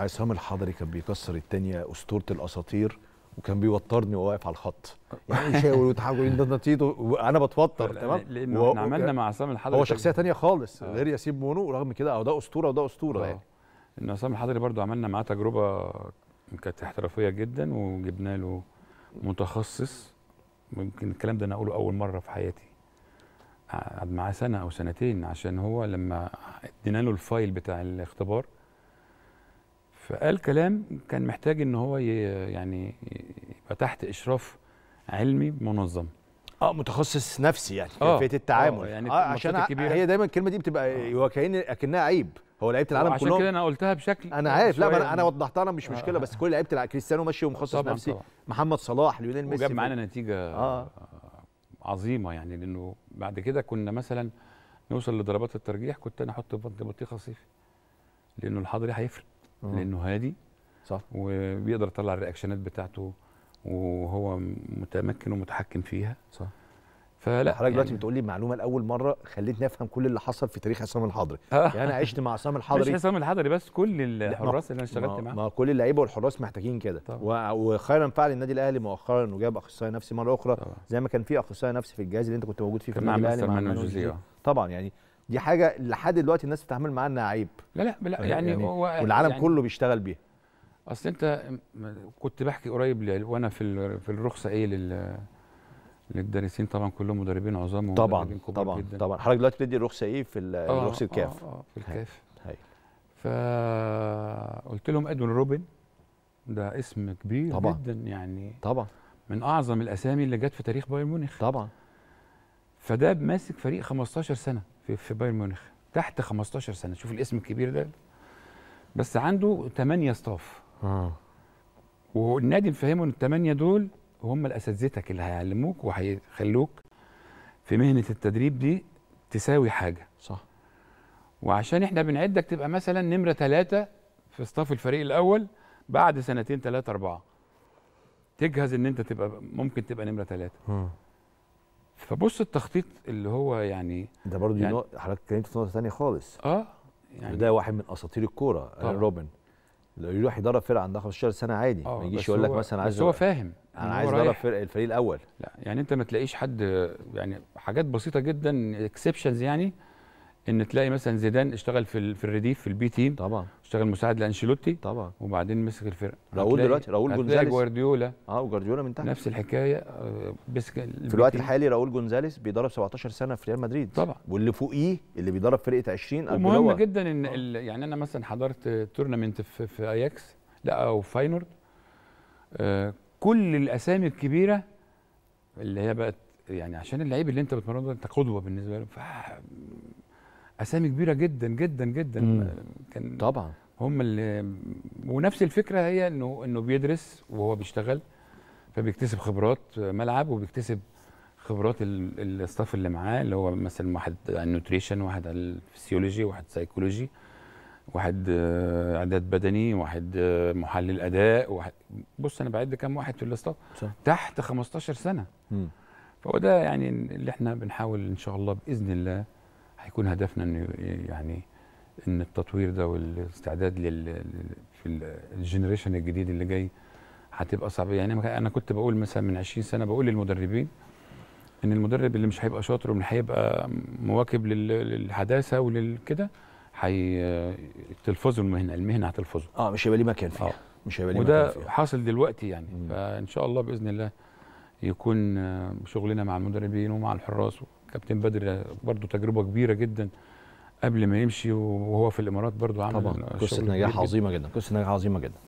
عصام الحضري كان بيكسر التانية اسطوره الاساطير وكان بيوترني وهو واقف على الخط يعني شاور ويتحول ده نتيجه وانا بتوتر تمام لان احنا عملنا مع عصام الحضري هو شخصيه تانية خالص آه. غير ياسين بونو ورغم كده او ده اسطوره وده اسطوره آه. يعني ان عصام الحضري برضو عملنا معاه تجربه كانت احترافيه جدا وجبنا له متخصص ممكن الكلام ده انا اقوله اول مره في حياتي قعد معاه سنه او سنتين عشان هو لما ادينا له الفايل بتاع الاختبار فقال كلام كان محتاج ان هو يعني يبقى تحت اشراف علمي منظم اه متخصص نفسي يعني آه، كيفيه التعامل آه يعني آه عشان الكبيرة. هي دايما الكلمه دي بتبقى هو آه. كأن اكنها عيب هو لعيبه العالم كلهم عشان كده انا قلتها بشكل انا عارف لا انا انا وضحتها انا مش آه مشكله بس كل لعيبه كريستيانو ماشي ومخصص طبعًا نفسي طبعًا. محمد صلاح ليونيل ميسي وجاب معانا نتيجه آه. عظيمه يعني لانه بعد كده كنا مثلا نوصل لضربات الترجيح كنت انا احط بطيخه صيفي لانه الحضري هيفرق أه. لانه هادي صح وبيقدر يطلع الرياكشنات بتاعته وهو متمكن ومتحكم فيها صح فلا حضرتك دلوقتي يعني بتقول لي معلومه لاول مره خلتني افهم كل اللي حصل في تاريخ عصام الحضري آه. يعني انا عشت مع عصام الحضري مش عصام الحضري بس كل الحراس اللي انا اشتغلت معاهم ما كل اللعيبه والحراس محتاجين كده وخيرا فعل النادي الاهلي مؤخرا انه جاب اخصائي نفسي مره اخرى طبعا. زي ما كان في اخصائي نفسي في الجهاز اللي انت كنت موجود فيه في النادي الاهلي مع مانويل طبعا يعني دي حاجه لحد دلوقتي الناس بتتعامل معاها انها عيب لا لا لا يعني, يعني هو والعالم يعني كله بيشتغل بيها اصل انت كنت بحكي قريب وانا في في الرخصه ايه لل للدارسين طبعا كلهم مدربين عظام طبعا طبعا جداً. طبعا حضرتك دلوقتي بتدي الرخصه ايه في آه،, آه الكاف اه في الكاف هاي. فقلت لهم ادون روبن ده اسم كبير طبعا. جدا يعني طبعا من اعظم الاسامي اللي جت في تاريخ بايرن ميونخ طبعا فده ماسك فريق 15 سنه في, في بايرن ميونخ تحت 15 سنه شوف الاسم الكبير ده بس عنده 8 ستاف اه والنادي مفهمه ان الثمانيه دول هم الاساتذتك اللي هيعلموك وهيخلوك في مهنه التدريب دي تساوي حاجه صح وعشان احنا بنعدك تبقى مثلا نمره ثلاثة في ستاف الفريق الاول بعد سنتين ثلاثة اربعة تجهز ان انت تبقى ممكن تبقى نمره ثلاثة آه. فبص التخطيط اللي هو يعني ده برضه يعني حضرتك اتكلمت في نقطه ثانيه خالص اه يعني, يعني ده واحد من اساطير الكوره آه، روبن لو يروح يدرب فرقه عندها 15 سنه عادي آه، ما يجيش يقول لك مثلا عايز بس هو فاهم انا عايز ادرب فرق الفريق الاول لا يعني انت ما تلاقيش حد يعني حاجات بسيطه جدا اكسبشنز يعني ان تلاقي مثلا زيدان اشتغل في في الرديف في البي تيم طبعا اشتغل مساعد لانشيلوتي طبعا وبعدين مسك الفرقه راؤول دلوقتي راؤول جونزاليس جوارديولا اه وجوارديولا من تحت نفس الحكايه مسك آه، في الوقت الحالي راؤول جونزاليس بيدرب 17 سنه في ريال مدريد طبعا واللي فوقيه اللي بيدرب فرقه 20 او مهم جدا ان آه. يعني انا مثلا حضرت تورنمنت في, في اياكس لا او فاينورد آه كل الاسامي الكبيره اللي هي بقت يعني عشان اللعيب اللي انت بتمرنه انت قدوه بالنسبه له اسامي كبيره جدا جدا جدا مم. كان طبعا هم اللي ونفس الفكره هي انه انه بيدرس وهو بيشتغل فبيكتسب خبرات ملعب وبيكتسب خبرات الاستاف اللي معاه اللي هو مثلا واحد على النوتريشن واحد على الفسيولوجي واحد سايكولوجي واحد اعداد آه، بدني واحد آه، محلل اداء واحد بص انا بعد كام واحد في الاستاف تحت 15 سنه مم. فهو ده يعني اللي احنا بنحاول ان شاء الله باذن الله هيكون هدفنا انه يعني ان التطوير ده والاستعداد لل في الجنريشن الجديد اللي جاي هتبقى صعبه يعني انا كنت بقول مثلا من 20 سنه بقول للمدربين ان المدرب اللي مش هيبقى شاطر ومش هيبقى مواكب للحداثه وللكده هيتلفظوا المهنه المهنه هتلفظه اه مش هيبقى ليه مكان فيها آه. مش هيبقى ليه وده مكان فيها. حاصل دلوقتي يعني مم. فان شاء الله باذن الله يكون شغلنا مع المدربين ومع الحراس كابتن بدر برضه تجربه كبيره جدا قبل ما يمشي وهو في الامارات برضه عمل طبعا قصه نجاح عظيمه جدا قصه نجاح عظيمه جدا